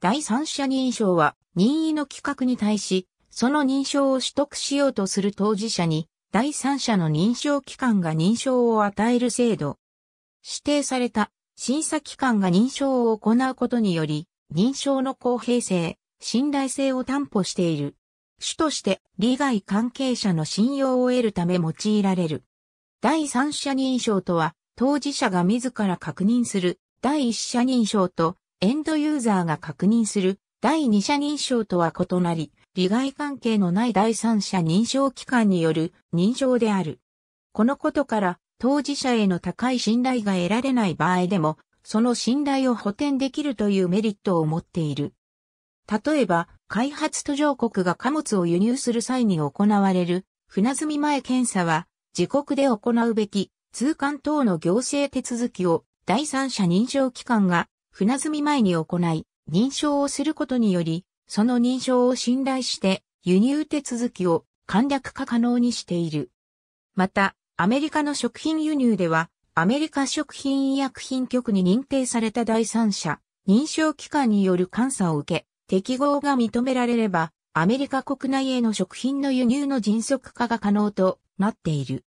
第三者認証は任意の企画に対し、その認証を取得しようとする当事者に、第三者の認証機関が認証を与える制度。指定された審査機関が認証を行うことにより、認証の公平性、信頼性を担保している。主として利害関係者の信用を得るため用いられる。第三者認証とは、当事者が自ら確認する第一者認証とエンドユーザーが確認する第二者認証とは異なり、利害関係のない第三者認証機関による認証である。このことから、当事者への高い信頼が得られない場合でも、その信頼を補填できるというメリットを持っている。例えば、開発途上国が貨物を輸入する際に行われる船積み前検査は、自国で行うべき通関等の行政手続きを第三者認証機関が船積み前に行い、認証をすることにより、その認証を信頼して輸入手続きを簡略化可能にしている。また、アメリカの食品輸入では、アメリカ食品医薬品局に認定された第三者、認証機関による監査を受け、適合が認められれば、アメリカ国内への食品の輸入の迅速化が可能となっている。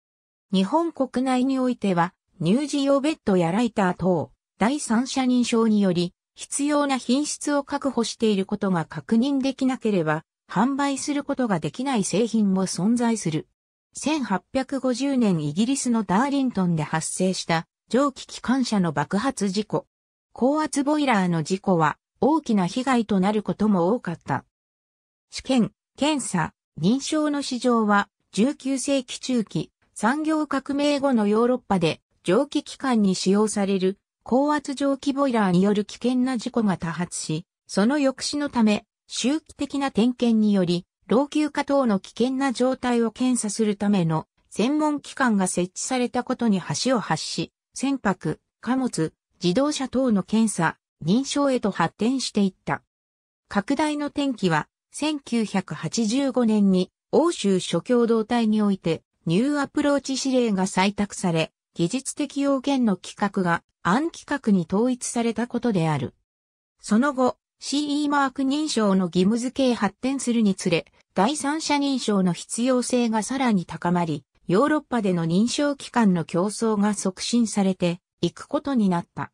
日本国内においては、乳児用ベッドやライター等、第三者認証により、必要な品質を確保していることが確認できなければ、販売することができない製品も存在する。1850年イギリスのダーリントンで発生した蒸気機関車の爆発事故。高圧ボイラーの事故は大きな被害となることも多かった。試験、検査、認証の市場は19世紀中期産業革命後のヨーロッパで蒸気機関に使用される高圧蒸気ボイラーによる危険な事故が多発し、その抑止のため、周期的な点検により、老朽化等の危険な状態を検査するための専門機関が設置されたことに橋を発し、船舶、貨物、自動車等の検査、認証へと発展していった。拡大の転機は、1985年に欧州諸共同体においてニューアプローチ指令が採択され、技術的要件の規格が暗規格に統一されたことである。その後、CE マーク認証の義務付けへ発展するにつれ、第三者認証の必要性がさらに高まり、ヨーロッパでの認証機関の競争が促進されていくことになった。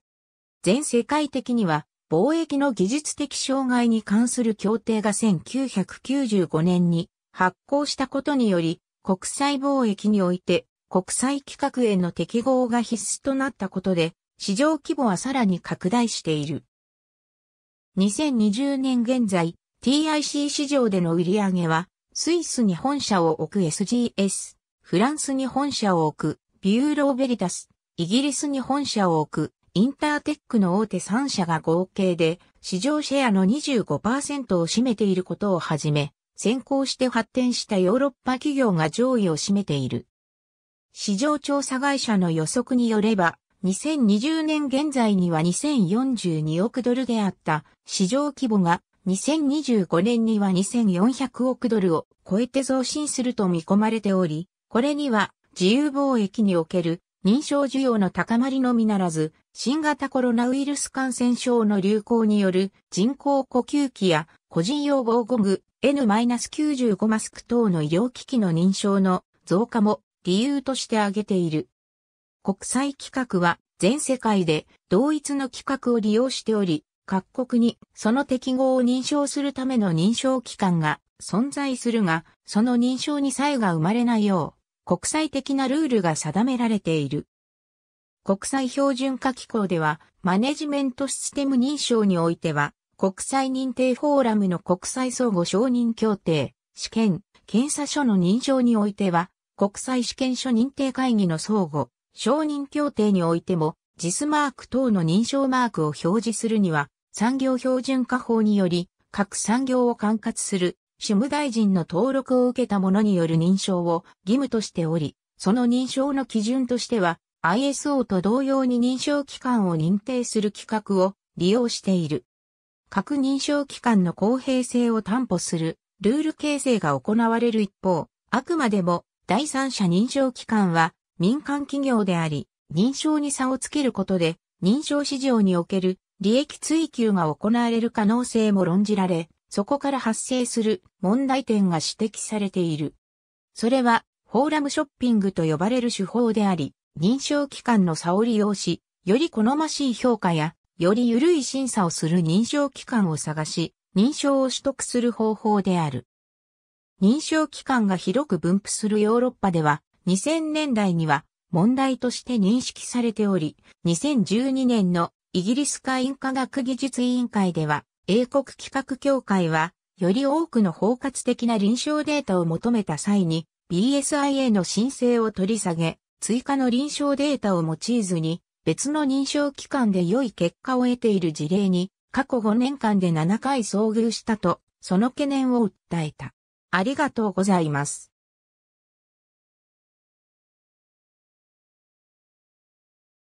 全世界的には貿易の技術的障害に関する協定が1995年に発行したことにより、国際貿易において国際規格への適合が必須となったことで、市場規模はさらに拡大している。2020年現在、TIC 市場での売り上げは、スイスに本社を置く SGS、フランスに本社を置くビューローベリタス、イギリスに本社を置くインターテックの大手3社が合計で市場シェアの25%を占めていることをはじめ、先行して発展したヨーロッパ企業が上位を占めている。市場調査会社の予測によれば、2020年現在には2042億ドルであった市場規模が2025年には2400億ドルを超えて増進すると見込まれており、これには自由貿易における認証需要の高まりのみならず、新型コロナウイルス感染症の流行による人工呼吸器や個人用防護具 N-95 マスク等の医療機器の認証の増加も理由として挙げている。国際規格は全世界で同一の規格を利用しており、各国にその適合を認証するための認証機関が存在するが、その認証に差異が生まれないよう、国際的なルールが定められている。国際標準化機構では、マネジメントシステム認証においては、国際認定フォーラムの国際相互承認協定、試験、検査所の認証においては、国際試験所認定会議の相互、承認協定においても、ジスマーク等の認証マークを表示するには、産業標準化法により、各産業を管轄する、主務大臣の登録を受けた者による認証を義務としており、その認証の基準としては、ISO と同様に認証機関を認定する規格を利用している。各認証機関の公平性を担保するルール形成が行われる一方、あくまでも第三者認証機関は民間企業であり、認証に差をつけることで、認証市場における利益追求が行われる可能性も論じられ、そこから発生する問題点が指摘されている。それは、フォーラムショッピングと呼ばれる手法であり、認証機関の差を利用し、より好ましい評価や、より緩い審査をする認証機関を探し、認証を取得する方法である。認証機関が広く分布するヨーロッパでは、2000年代には問題として認識されており、2012年のイギリス会員科学技術委員会では、英国企画協会は、より多くの包括的な臨床データを求めた際に、BSIA の申請を取り下げ、追加の臨床データを用いずに、別の認証機関で良い結果を得ている事例に、過去5年間で7回遭遇したと、その懸念を訴えた。ありがとうございます。